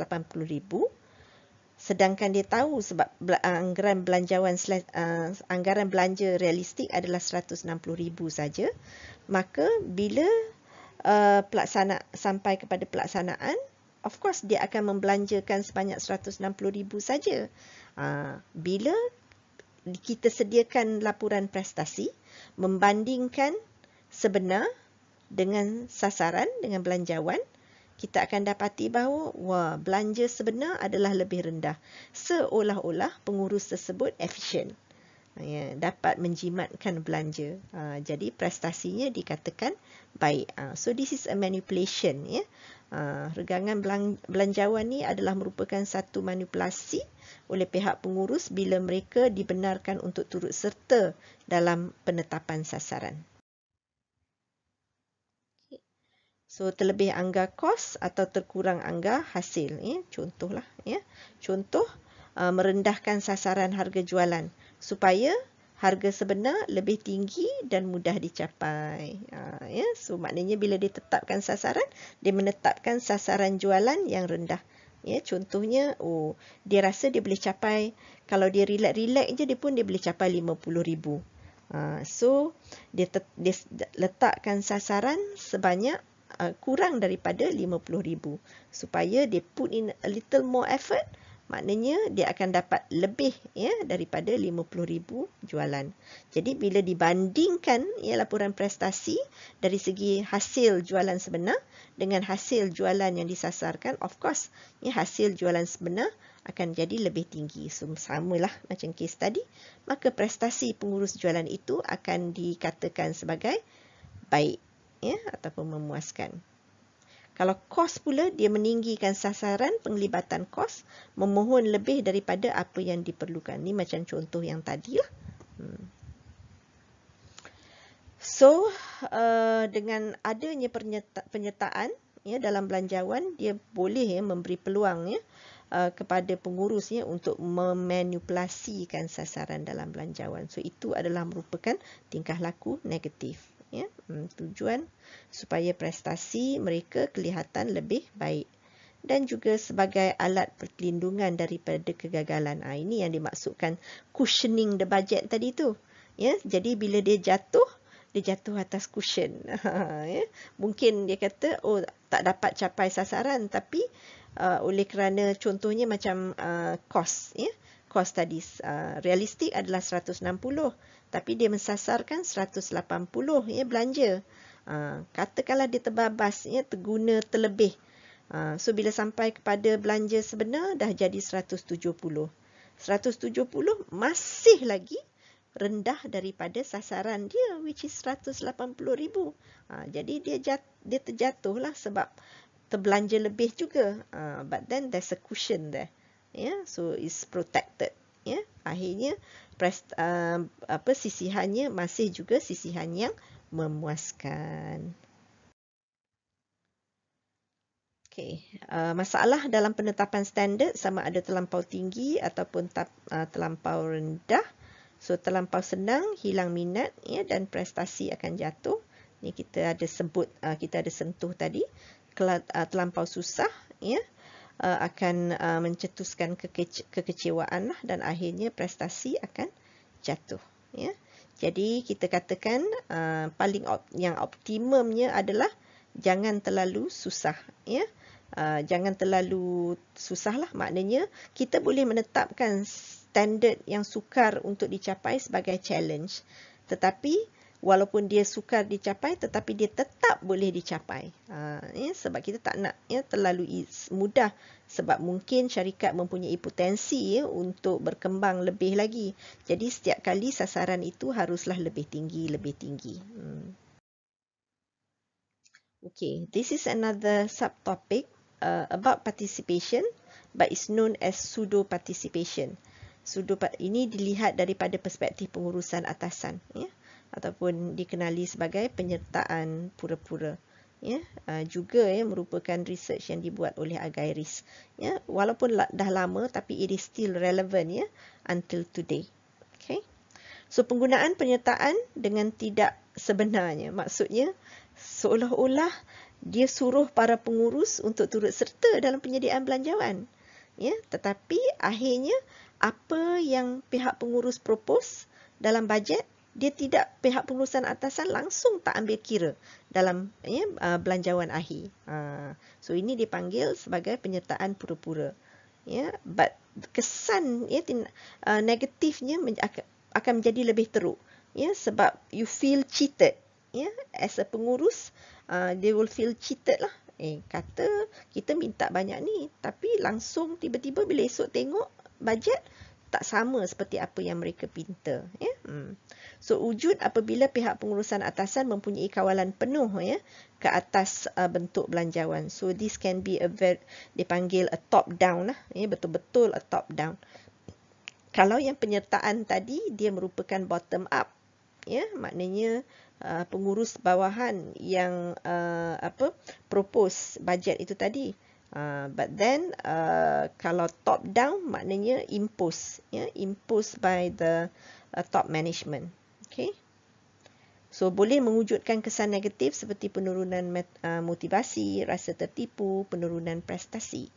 sedangkan dia tahu sebab ah, anggaran belanjawan uh, anggaran belanja realistik adalah 160,000 saja maka bila uh, pelaksana sampai kepada pelaksanaan of course dia akan membelanjakan sebanyak 160,000 saja uh, bila kita sediakan laporan prestasi membandingkan sebenar dengan sasaran dengan belanjawan kita akan dapati bahawa wah belanja sebenar adalah lebih rendah seolah-olah pengurus tersebut efisien ya, dapat menjimatkan belanja ha, jadi prestasinya dikatakan baik ha, so this is a manipulation ya ha, regangan belanjawan ni adalah merupakan satu manipulasi oleh pihak pengurus bila mereka dibenarkan untuk turut serta dalam penetapan sasaran So, terlebih anggar kos atau terkurang anggar hasil. Ya? Contohlah. Ya? Contoh, uh, merendahkan sasaran harga jualan supaya harga sebenar lebih tinggi dan mudah dicapai. Uh, ya? So, maknanya bila ditetapkan sasaran, dia menetapkan sasaran jualan yang rendah. Ya, contohnya, oh, dia rasa dia boleh capai, kalau dia relax-relax je, dia pun dia boleh capai RM50,000. Uh, so, dia, dia letakkan sasaran sebanyak Uh, kurang daripada RM50,000 supaya dia put in a little more effort maknanya dia akan dapat lebih ya daripada 50000 jualan. Jadi bila dibandingkan ya laporan prestasi dari segi hasil jualan sebenar dengan hasil jualan yang disasarkan, of course, ya hasil jualan sebenar akan jadi lebih tinggi. So, samalah macam kes tadi, maka prestasi pengurus jualan itu akan dikatakan sebagai baik ya, ataupun memuaskan. Kalau kos pula, dia meninggikan sasaran penglibatan kos, memohon lebih daripada apa yang diperlukan. Ini macam contoh yang tadi. Lah. Hmm. So, uh, dengan adanya penyerta penyertaan ya, dalam belanjawan, dia boleh ya, memberi peluang ya, uh, kepada pengurusnya untuk memanipulasikan sasaran dalam belanjawan. So, itu adalah merupakan tingkah laku negatif ya, tujuan supaya prestasi mereka kelihatan lebih baik dan juga sebagai alat perlindungan daripada kegagalan. Ha, ini yang dimaksudkan cushioning the budget tadi tu. Ya, jadi bila dia jatuh, dia jatuh atas cushion. Ha, ya. Mungkin dia kata, oh tak dapat capai sasaran tapi uh, oleh kerana contohnya macam uh, cost. Ya. Cost tadi uh, realistik adalah 160 tapi dia mensasarkan 180 ya belanja. Ha, katakanlah dia terbabas ya terguna terlebih. Ha, so bila sampai kepada belanja sebenar dah jadi 170. 170 masih lagi rendah daripada sasaran dia which is 180,000. Ha, ah, jadi dia jat, dia terjatuhlah sebab terbelanja lebih juga. Ha, but then there's a cushion there. Ya, yeah, so it's protected. Ya, yeah, akhirnya prest, uh, apa sisihannya masih juga sisihan yang memuaskan. Okay. Uh, masalah dalam penetapan standard sama ada terlampau tinggi ataupun tap, uh, terlampau rendah. So terlampau senang hilang minat ya dan prestasi akan jatuh. Ini kita ada sebut uh, kita ada sentuh tadi. Kelat, uh, terlampau susah ya uh, akan uh, mencetuskan keke kekecewaan lah, dan akhirnya prestasi akan jatuh. Ya? Jadi kita katakan uh, paling op yang optimumnya adalah jangan terlalu susah. Ya? Uh, jangan terlalu susah lah maknanya kita boleh menetapkan standard yang sukar untuk dicapai sebagai challenge. Tetapi walaupun dia sukar dicapai tetapi dia tetap boleh dicapai ha, ya, sebab kita tak nak ya, terlalu mudah sebab mungkin syarikat mempunyai potensi ya, untuk berkembang lebih lagi jadi setiap kali sasaran itu haruslah lebih tinggi lebih tinggi hmm. okay this is another subtopic uh, about participation but it's known as pseudo participation sudut ini dilihat daripada perspektif pengurusan atasan ya yeah ataupun dikenali sebagai penyertaan pura-pura. Ya, uh, juga ya, merupakan research yang dibuat oleh Agairis. Ya, walaupun dah lama tapi it is still relevant ya, until today. Okay. So, penggunaan penyertaan dengan tidak sebenarnya. Maksudnya, seolah-olah dia suruh para pengurus untuk turut serta dalam penyediaan belanjawan. Ya, tetapi akhirnya apa yang pihak pengurus propose dalam bajet dia tidak pihak pengurusan atasan langsung tak ambil kira dalam ya, uh, belanjawan akhir. Uh, so ini dipanggil sebagai penyertaan pura-pura. Ya, but kesan ya, uh, negatifnya akan menjadi lebih teruk. Ya, sebab you feel cheated. Ya, as a pengurus, they will feel cheated lah. Eh, kata kita minta banyak ni, tapi langsung tiba-tiba bila esok tengok bajet, tak sama seperti apa yang mereka pinta. Ya? Hmm. So, wujud apabila pihak pengurusan atasan mempunyai kawalan penuh ya, ke atas uh, bentuk belanjawan. So, this can be a very, dipanggil a top-down. Lah, ya, betul-betul a top-down. Kalau yang penyertaan tadi, dia merupakan bottom-up. Ya? Maknanya, uh, pengurus bawahan yang uh, apa propose budget itu tadi. Uh, but then uh, kalau top down maknanya imposed yeah, imposed by the uh, top management Okay? so boleh mewujudkan kesan negatif seperti penurunan uh, motivasi rasa tertipu penurunan prestasi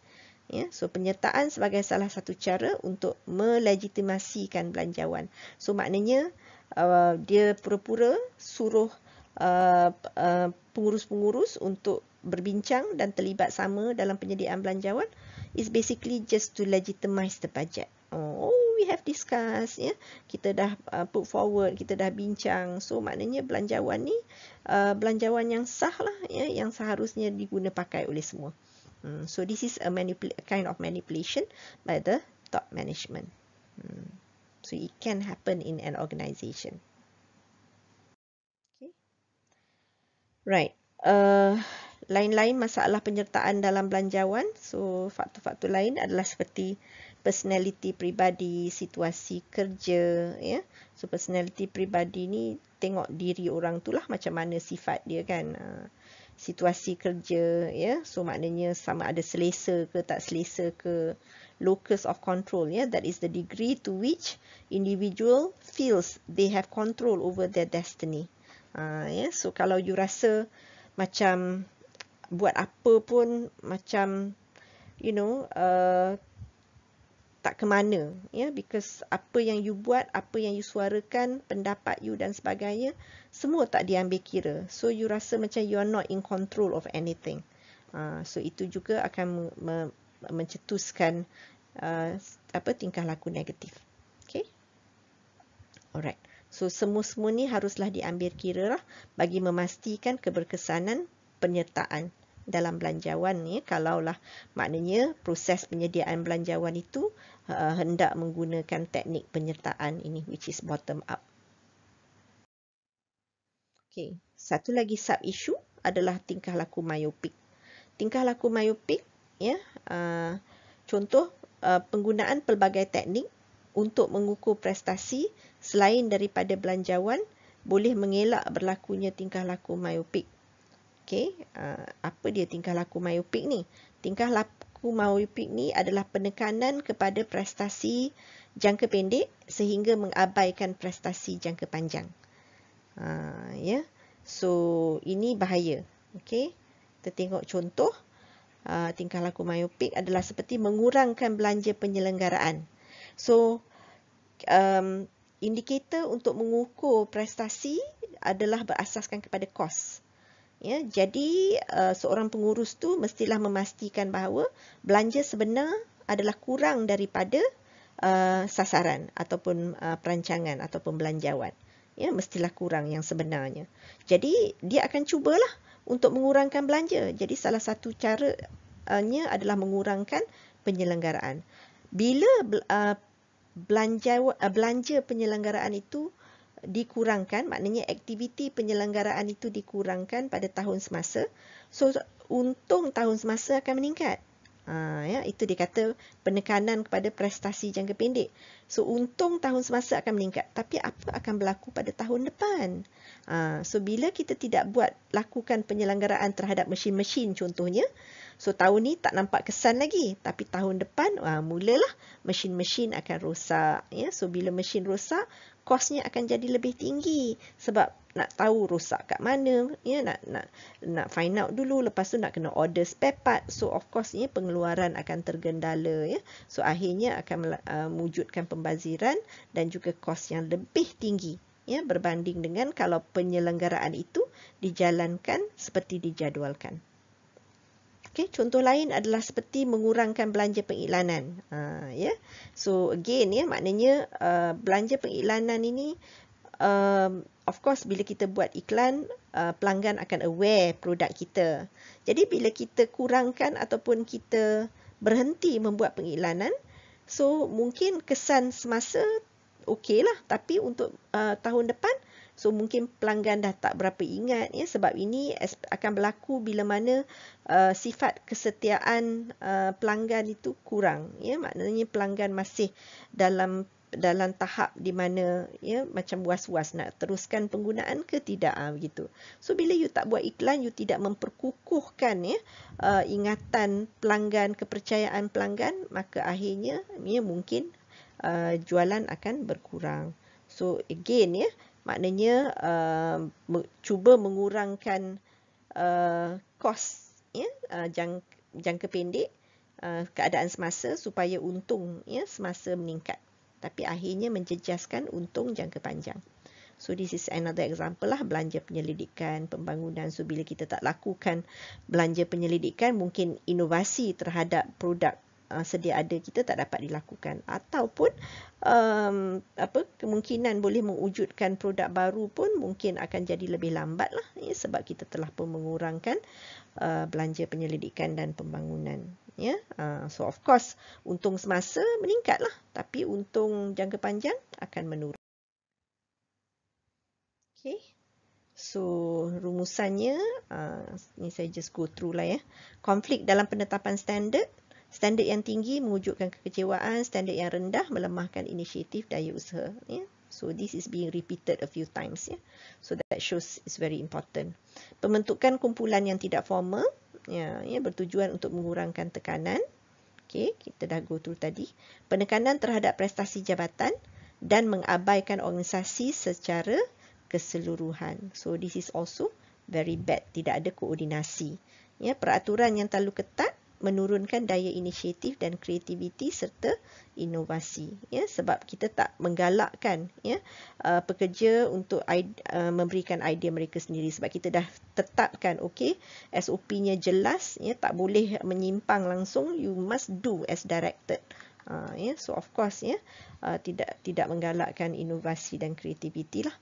Yeah, so penyertaan sebagai salah satu cara untuk melegitimasikan belanjawan. So maknanya uh, dia pura-pura suruh pengurus-pengurus uh, uh, untuk berbincang dan terlibat sama dalam penyediaan belanjawan is basically just to legitimize the budget. Oh, we have discussed. Yeah. Kita dah uh, put forward, kita dah bincang. So, maknanya belanjawan ni, uh, belanjawan yang sah lah, yeah, yang seharusnya diguna pakai oleh semua. Hmm. So, this is a kind of manipulation by the top management. Hmm. So, it can happen in an organisation. Okay. Right. Uh, lain-lain masalah penyertaan dalam belanjawan. So, faktor-faktor lain adalah seperti personality pribadi, situasi kerja. Ya. So, personality pribadi ni tengok diri orang tu lah macam mana sifat dia kan. Ah, situasi kerja, ya. so maknanya sama ada selesa ke tak selesa ke. Locus of control, ya. that is the degree to which individual feels they have control over their destiny. Uh, ya. So, kalau you rasa macam buat apa pun macam you know uh, tak ke mana ya yeah? because apa yang you buat apa yang you suarakan pendapat you dan sebagainya semua tak diambil kira so you rasa macam you are not in control of anything uh, so itu juga akan me- me- mencetuskan uh, apa tingkah laku negatif okay alright so semua-semua ni haruslah diambil kira lah bagi memastikan keberkesanan penyertaan dalam belanjawan ni kalaulah maknanya proses penyediaan belanjawan itu uh, hendak menggunakan teknik penyertaan ini which is bottom up. Okey, satu lagi sub issue adalah tingkah laku myopic. Tingkah laku myopic ya uh, contoh uh, penggunaan pelbagai teknik untuk mengukur prestasi selain daripada belanjawan boleh mengelak berlakunya tingkah laku myopic Okay, uh, apa dia tingkah laku myopic ni? Tingkah laku myopic ni adalah penekanan kepada prestasi jangka pendek sehingga mengabaikan prestasi jangka panjang. Uh, ya, yeah. so ini bahaya. Okay, kita tengok contoh. Uh, tingkah laku myopic adalah seperti mengurangkan belanja penyelenggaraan. So, um, indikator untuk mengukur prestasi adalah berasaskan kepada kos. Ya, jadi uh, seorang pengurus tu mestilah memastikan bahawa belanja sebenar adalah kurang daripada uh, sasaran ataupun uh, perancangan atau belanjawan. Ya, mestilah kurang yang sebenarnya. Jadi dia akan cubalah untuk mengurangkan belanja. Jadi salah satu caranya adalah mengurangkan penyelenggaraan. Bila uh, belanja uh, belanja penyelenggaraan itu dikurangkan, maknanya aktiviti penyelenggaraan itu dikurangkan pada tahun semasa. So, untung tahun semasa akan meningkat. Ha, ya, itu dikata penekanan kepada prestasi jangka pendek. So, untung tahun semasa akan meningkat. Tapi apa akan berlaku pada tahun depan? Ha, so, bila kita tidak buat lakukan penyelenggaraan terhadap mesin-mesin contohnya, So tahun ni tak nampak kesan lagi. Tapi tahun depan wah mulalah mesin-mesin akan rosak. Ya? So bila mesin rosak, kosnya akan jadi lebih tinggi. Sebab nak tahu rosak kat mana, ya? nak, nak, nak find out dulu. Lepas tu nak kena order spare part. So of course ya, pengeluaran akan tergendala. Ya? So akhirnya akan uh, mewujudkan pembaziran dan juga kos yang lebih tinggi. Ya, berbanding dengan kalau penyelenggaraan itu dijalankan seperti dijadualkan. Okay, contoh lain adalah seperti mengurangkan belanja pengiklanan. Uh, ha, yeah. So again, yeah, maknanya uh, belanja pengiklanan ini, uh, of course bila kita buat iklan, uh, pelanggan akan aware produk kita. Jadi bila kita kurangkan ataupun kita berhenti membuat pengiklanan, so mungkin kesan semasa okey lah. Tapi untuk uh, tahun depan, So mungkin pelanggan dah tak berapa ingat ya sebab ini akan berlaku bila mana uh, sifat kesetiaan uh, pelanggan itu kurang ya maknanya pelanggan masih dalam dalam tahap di mana ya macam was-was nak teruskan penggunaan ke tidak ah ha, begitu. So bila you tak buat iklan you tidak memperkukuhkan ya uh, ingatan pelanggan kepercayaan pelanggan maka akhirnya ya mungkin uh, jualan akan berkurang. So again ya maknanya uh, cuba mengurangkan uh, kos ya, uh, jangka, jangka pendek uh, keadaan semasa supaya untung ya, semasa meningkat. Tapi akhirnya menjejaskan untung jangka panjang. So this is another example lah belanja penyelidikan, pembangunan. So bila kita tak lakukan belanja penyelidikan mungkin inovasi terhadap produk uh, sedia ada kita tak dapat dilakukan ataupun um, apa kemungkinan boleh mewujudkan produk baru pun mungkin akan jadi lebih lambat lah ya, sebab kita telah pun mengurangkan uh, belanja penyelidikan dan pembangunan ya yeah? Uh, so of course untung semasa meningkat lah tapi untung jangka panjang akan menurun okay So, rumusannya, uh, ni saya just go through lah ya. Konflik dalam penetapan standard, Standard yang tinggi mewujudkan kekecewaan, standard yang rendah melemahkan inisiatif daya usaha. Yeah. So this is being repeated a few times. Yeah. So that shows is very important. Pembentukan kumpulan yang tidak formal yeah, yeah, bertujuan untuk mengurangkan tekanan. Okay, kita dah go through tadi. Penekanan terhadap prestasi jabatan dan mengabaikan organisasi secara keseluruhan. So this is also very bad. Tidak ada koordinasi. Yeah, peraturan yang terlalu ketat menurunkan daya inisiatif dan kreativiti serta inovasi ya sebab kita tak menggalakkan ya uh, pekerja untuk uh, memberikan idea mereka sendiri sebab kita dah tetapkan okey SOP-nya jelas ya tak boleh menyimpang langsung you must do as directed uh, ya so of course ya uh, tidak tidak menggalakkan inovasi dan kreativiti lah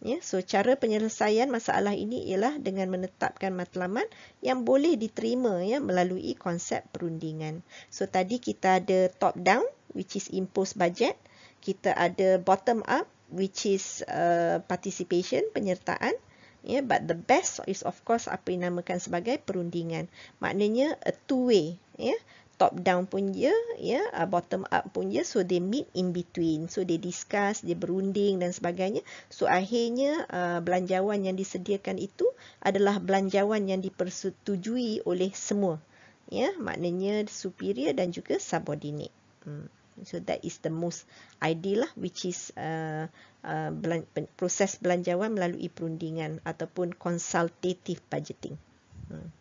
Ya, so cara penyelesaian masalah ini ialah dengan menetapkan matlamat yang boleh diterima ya melalui konsep perundingan. So tadi kita ada top down which is impose budget, kita ada bottom up which is uh, participation penyertaan. Ya, yeah, but the best is of course apa yang dinamakan sebagai perundingan. Maknanya a two way, ya. Yeah top down pun dia, ya, yeah, uh, bottom up pun dia. So they meet in between. So they discuss, dia berunding dan sebagainya. So akhirnya uh, belanjawan yang disediakan itu adalah belanjawan yang dipersetujui oleh semua. Ya, yeah, maknanya superior dan juga subordinate. Hmm. So that is the most ideal lah, which is uh, uh, belan proses belanjawan melalui perundingan ataupun consultative budgeting. Hmm.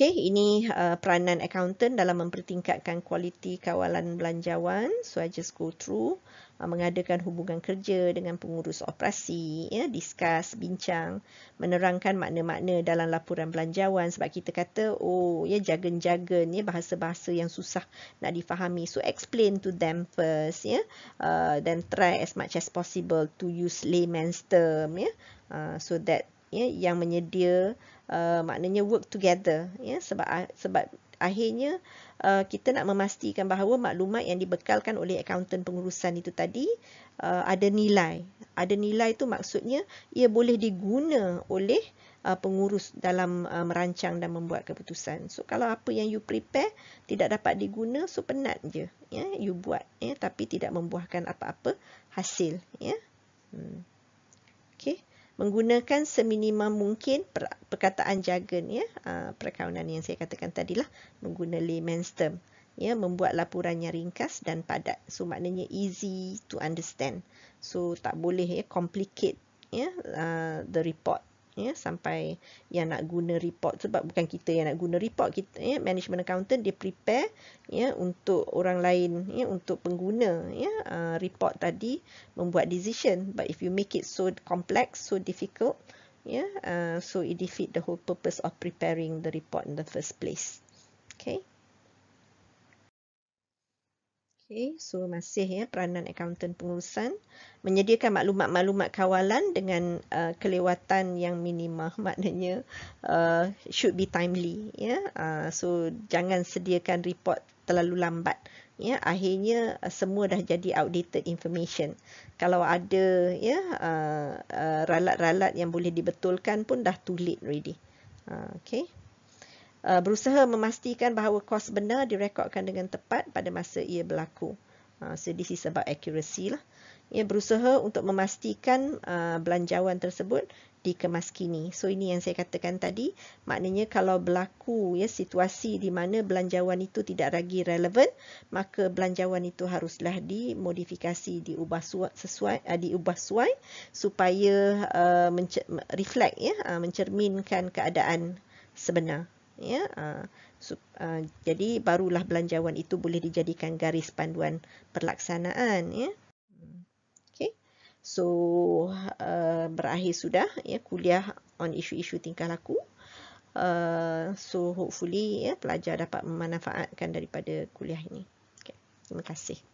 Okey, ini uh, peranan accountant dalam mempertingkatkan kualiti kawalan belanjawan. So, I just go through. Uh, mengadakan hubungan kerja dengan pengurus operasi. Ya, discuss, bincang. Menerangkan makna-makna dalam laporan belanjawan. Sebab kita kata, oh, ya jargon-jargon, ya, bahasa-bahasa yang susah nak difahami. So, explain to them first. ya, uh, Then, try as much as possible to use layman's term. ya, uh, So, that ya, yang menyedia... Uh, maknanya work together ya sebab ah, sebab akhirnya uh, kita nak memastikan bahawa maklumat yang dibekalkan oleh accountant pengurusan itu tadi uh, ada nilai. Ada nilai itu maksudnya ia boleh diguna oleh uh, pengurus dalam uh, merancang dan membuat keputusan. So kalau apa yang you prepare tidak dapat diguna so penat je ya you buat ya tapi tidak membuahkan apa-apa hasil ya. Hmm. Okay menggunakan seminimum mungkin per, perkataan jargon ya ah, perkawinan yang saya katakan tadilah mengguna layman's term ya membuat laporan yang ringkas dan padat so maknanya easy to understand so tak boleh ya complicate ya uh, the report ya sampai yang nak guna report sebab bukan kita yang nak guna report kita ya management accountant dia prepare ya untuk orang lain ya untuk pengguna ya uh, report tadi membuat decision but if you make it so complex so difficult ya uh, so it defeat the whole purpose of preparing the report in the first place okay Okay. So masih ya peranan accountant pengurusan menyediakan maklumat-maklumat kawalan dengan uh, kelewatan yang minima maknanya uh, should be timely ya. Yeah. Uh, so jangan sediakan report terlalu lambat ya. Yeah. Akhirnya uh, semua dah jadi outdated information. Kalau ada ya yeah, uh, uh, ralat-ralat yang boleh dibetulkan pun dah too late ready Uh, okay. Uh, berusaha memastikan bahawa kos benar direkodkan dengan tepat pada masa ia berlaku. Uh, so, this is about accuracy lah. Ia berusaha untuk memastikan uh, belanjawan tersebut dikemas kini. So, ini yang saya katakan tadi. Maknanya kalau berlaku ya situasi di mana belanjawan itu tidak lagi relevan, maka belanjawan itu haruslah dimodifikasi, diubah sesuai, diubah suai supaya uh, reflect, ya, uh, mencerminkan keadaan sebenar ya uh, uh, jadi barulah belanjawan itu boleh dijadikan garis panduan perlaksanaan. ya okey so uh, berakhir sudah ya kuliah on isu-isu tingkah laku uh, so hopefully ya pelajar dapat memanfaatkan daripada kuliah ini okey terima kasih